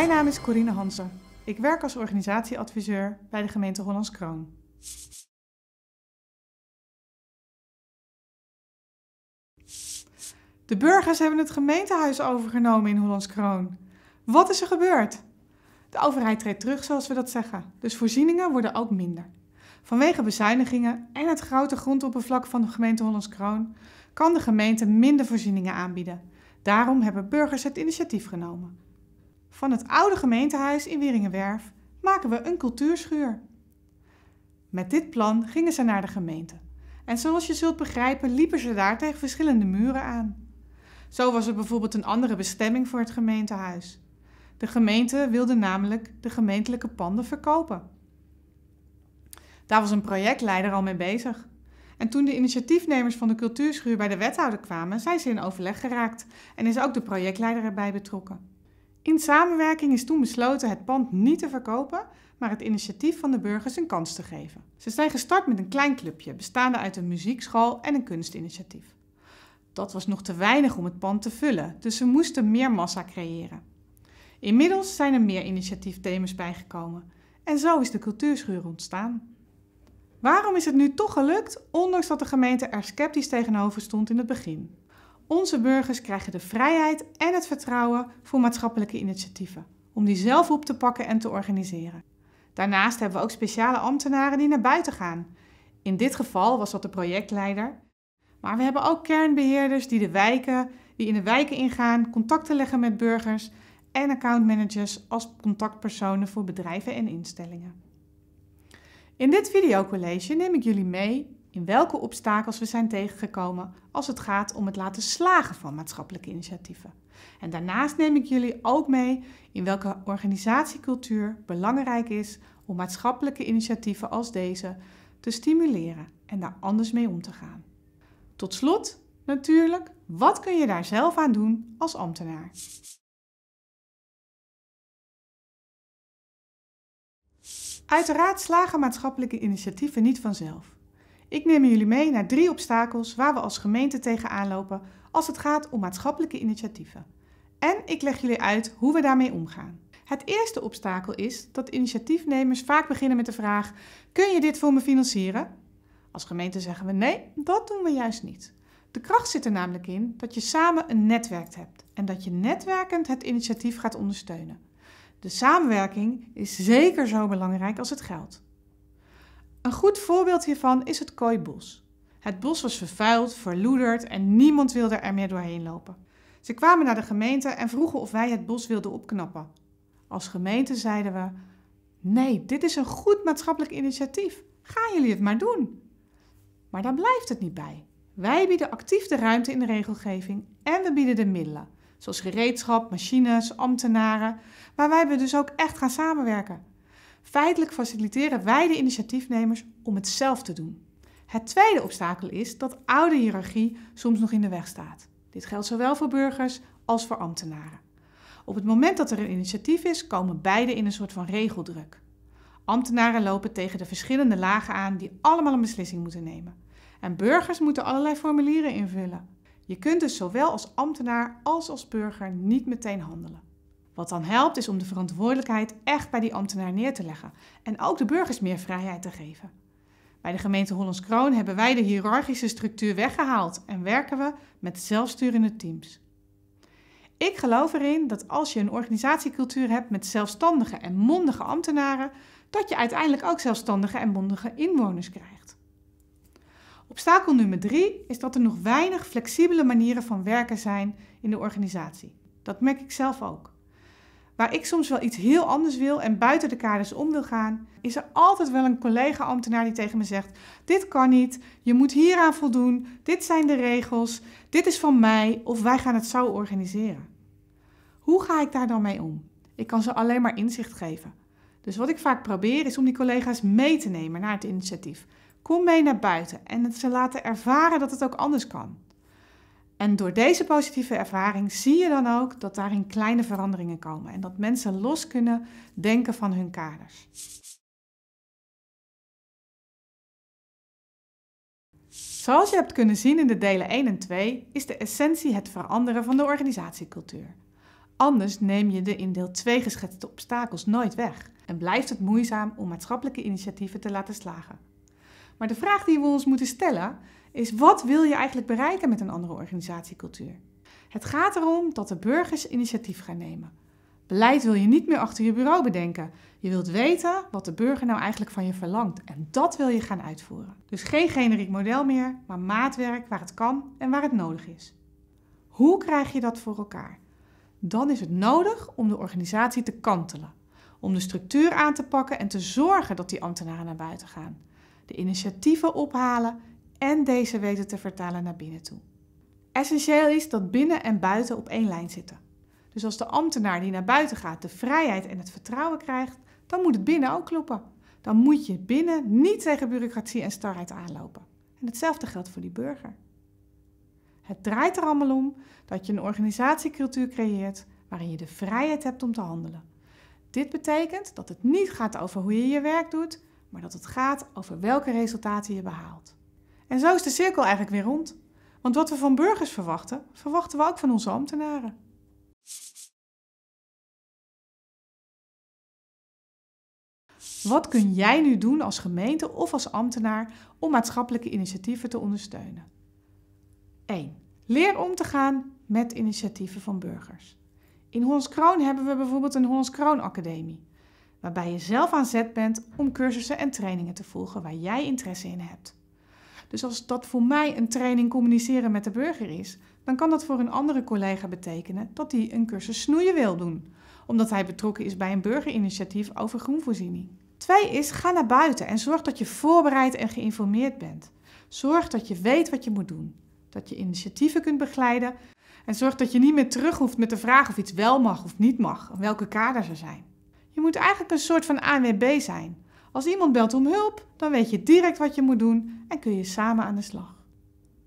Mijn naam is Corine Hansen. Ik werk als organisatieadviseur bij de gemeente Hollands Kroon. De burgers hebben het gemeentehuis overgenomen in Hollands Kroon. Wat is er gebeurd? De overheid treedt terug, zoals we dat zeggen. Dus voorzieningen worden ook minder. Vanwege bezuinigingen en het grote grondoppervlak van de gemeente Hollands Kroon kan de gemeente minder voorzieningen aanbieden. Daarom hebben burgers het initiatief genomen. Van het oude gemeentehuis in Wieringenwerf maken we een cultuurschuur. Met dit plan gingen ze naar de gemeente. En zoals je zult begrijpen, liepen ze daar tegen verschillende muren aan. Zo was er bijvoorbeeld een andere bestemming voor het gemeentehuis. De gemeente wilde namelijk de gemeentelijke panden verkopen. Daar was een projectleider al mee bezig. En toen de initiatiefnemers van de cultuurschuur bij de wethouder kwamen, zijn ze in overleg geraakt en is ook de projectleider erbij betrokken. In samenwerking is toen besloten het pand niet te verkopen, maar het initiatief van de burgers een kans te geven. Ze zijn gestart met een klein clubje, bestaande uit een muziekschool en een kunstinitiatief. Dat was nog te weinig om het pand te vullen, dus ze moesten meer massa creëren. Inmiddels zijn er meer initiatiefthema's bijgekomen en zo is de cultuurschuur ontstaan. Waarom is het nu toch gelukt, ondanks dat de gemeente er sceptisch tegenover stond in het begin? Onze burgers krijgen de vrijheid en het vertrouwen voor maatschappelijke initiatieven, om die zelf op te pakken en te organiseren. Daarnaast hebben we ook speciale ambtenaren die naar buiten gaan. In dit geval was dat de projectleider. Maar we hebben ook kernbeheerders die, de wijken, die in de wijken ingaan, contacten leggen met burgers en accountmanagers als contactpersonen voor bedrijven en instellingen. In dit videocollege neem ik jullie mee in welke obstakels we zijn tegengekomen als het gaat om het laten slagen van maatschappelijke initiatieven. En daarnaast neem ik jullie ook mee in welke organisatiecultuur belangrijk is om maatschappelijke initiatieven als deze te stimuleren en daar anders mee om te gaan. Tot slot, natuurlijk, wat kun je daar zelf aan doen als ambtenaar? Uiteraard slagen maatschappelijke initiatieven niet vanzelf. Ik neem jullie mee naar drie obstakels waar we als gemeente tegenaan lopen als het gaat om maatschappelijke initiatieven. En ik leg jullie uit hoe we daarmee omgaan. Het eerste obstakel is dat initiatiefnemers vaak beginnen met de vraag: Kun je dit voor me financieren? Als gemeente zeggen we nee, dat doen we juist niet. De kracht zit er namelijk in dat je samen een netwerk hebt en dat je netwerkend het initiatief gaat ondersteunen. De samenwerking is zeker zo belangrijk als het geld. Een goed voorbeeld hiervan is het kooibos. Het bos was vervuild, verloederd en niemand wilde er meer doorheen lopen. Ze kwamen naar de gemeente en vroegen of wij het bos wilden opknappen. Als gemeente zeiden we: Nee, dit is een goed maatschappelijk initiatief. Gaan jullie het maar doen. Maar daar blijft het niet bij. Wij bieden actief de ruimte in de regelgeving en we bieden de middelen, zoals gereedschap, machines, ambtenaren, waar wij dus ook echt gaan samenwerken. Feitelijk faciliteren wij de initiatiefnemers om het zelf te doen. Het tweede obstakel is dat oude hiërarchie soms nog in de weg staat. Dit geldt zowel voor burgers als voor ambtenaren. Op het moment dat er een initiatief is, komen beide in een soort van regeldruk. Ambtenaren lopen tegen de verschillende lagen aan die allemaal een beslissing moeten nemen. En burgers moeten allerlei formulieren invullen. Je kunt dus zowel als ambtenaar als als burger niet meteen handelen. Wat dan helpt is om de verantwoordelijkheid echt bij die ambtenaar neer te leggen en ook de burgers meer vrijheid te geven. Bij de gemeente Hollands Kroon hebben wij de hiërarchische structuur weggehaald en werken we met zelfsturende teams. Ik geloof erin dat als je een organisatiecultuur hebt met zelfstandige en mondige ambtenaren, dat je uiteindelijk ook zelfstandige en mondige inwoners krijgt. Obstakel nummer drie is dat er nog weinig flexibele manieren van werken zijn in de organisatie. Dat merk ik zelf ook. Waar ik soms wel iets heel anders wil en buiten de kaders om wil gaan, is er altijd wel een collega-ambtenaar die tegen me zegt: Dit kan niet, je moet hieraan voldoen, dit zijn de regels, dit is van mij of wij gaan het zo organiseren. Hoe ga ik daar dan mee om? Ik kan ze alleen maar inzicht geven. Dus wat ik vaak probeer is om die collega's mee te nemen naar het initiatief. Kom mee naar buiten en ze laten ervaren dat het ook anders kan. En door deze positieve ervaring zie je dan ook dat daarin kleine veranderingen komen en dat mensen los kunnen denken van hun kaders. Zoals je hebt kunnen zien in de delen 1 en 2 is de essentie het veranderen van de organisatiecultuur. Anders neem je de in deel 2 geschetste obstakels nooit weg en blijft het moeizaam om maatschappelijke initiatieven te laten slagen. Maar de vraag die we ons moeten stellen is wat wil je eigenlijk bereiken met een andere organisatiecultuur? Het gaat erom dat de burgers initiatief gaan nemen. Beleid wil je niet meer achter je bureau bedenken. Je wilt weten wat de burger nou eigenlijk van je verlangt en dat wil je gaan uitvoeren. Dus geen generiek model meer, maar maatwerk waar het kan en waar het nodig is. Hoe krijg je dat voor elkaar? Dan is het nodig om de organisatie te kantelen, om de structuur aan te pakken en te zorgen dat die ambtenaren naar buiten gaan. De initiatieven ophalen en deze weten te vertalen naar binnen toe. Essentieel is dat binnen en buiten op één lijn zitten. Dus als de ambtenaar die naar buiten gaat de vrijheid en het vertrouwen krijgt, dan moet het binnen ook kloppen. Dan moet je binnen niet tegen bureaucratie en starheid aanlopen. En hetzelfde geldt voor die burger. Het draait er allemaal om dat je een organisatiecultuur creëert waarin je de vrijheid hebt om te handelen. Dit betekent dat het niet gaat over hoe je je werk doet, maar dat het gaat over welke resultaten je behaalt. En zo is de cirkel eigenlijk weer rond. Want wat we van burgers verwachten, verwachten we ook van onze ambtenaren. Wat kun jij nu doen als gemeente of als ambtenaar om maatschappelijke initiatieven te ondersteunen? 1. Leer om te gaan met initiatieven van burgers. In Hollands Kroon hebben we bijvoorbeeld een Hollands Kroon Academie, waarbij je zelf aan zet bent om cursussen en trainingen te volgen waar jij interesse in hebt. Dus als dat voor mij een training communiceren met de burger is, dan kan dat voor een andere collega betekenen dat hij een cursus snoeien wil doen, omdat hij betrokken is bij een burgerinitiatief over groenvoorziening. Twee is, ga naar buiten en zorg dat je voorbereid en geïnformeerd bent. Zorg dat je weet wat je moet doen, dat je initiatieven kunt begeleiden en zorg dat je niet meer terug hoeft met de vraag of iets wel mag of niet mag en welke kaders er zijn. Je moet eigenlijk een soort van ANWB zijn, als iemand belt om hulp, dan weet je direct wat je moet doen en kun je samen aan de slag.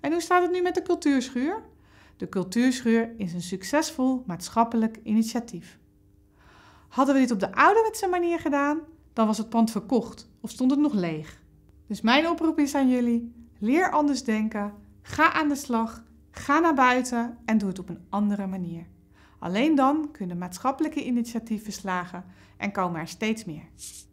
En hoe staat het nu met de cultuurschuur? De cultuurschuur is een succesvol maatschappelijk initiatief. Hadden we dit op de ouderwetse manier gedaan, dan was het pand verkocht of stond het nog leeg. Dus mijn oproep is aan jullie: leer anders denken, ga aan de slag, ga naar buiten en doe het op een andere manier. Alleen dan kunnen maatschappelijke initiatieven slagen en komen er steeds meer.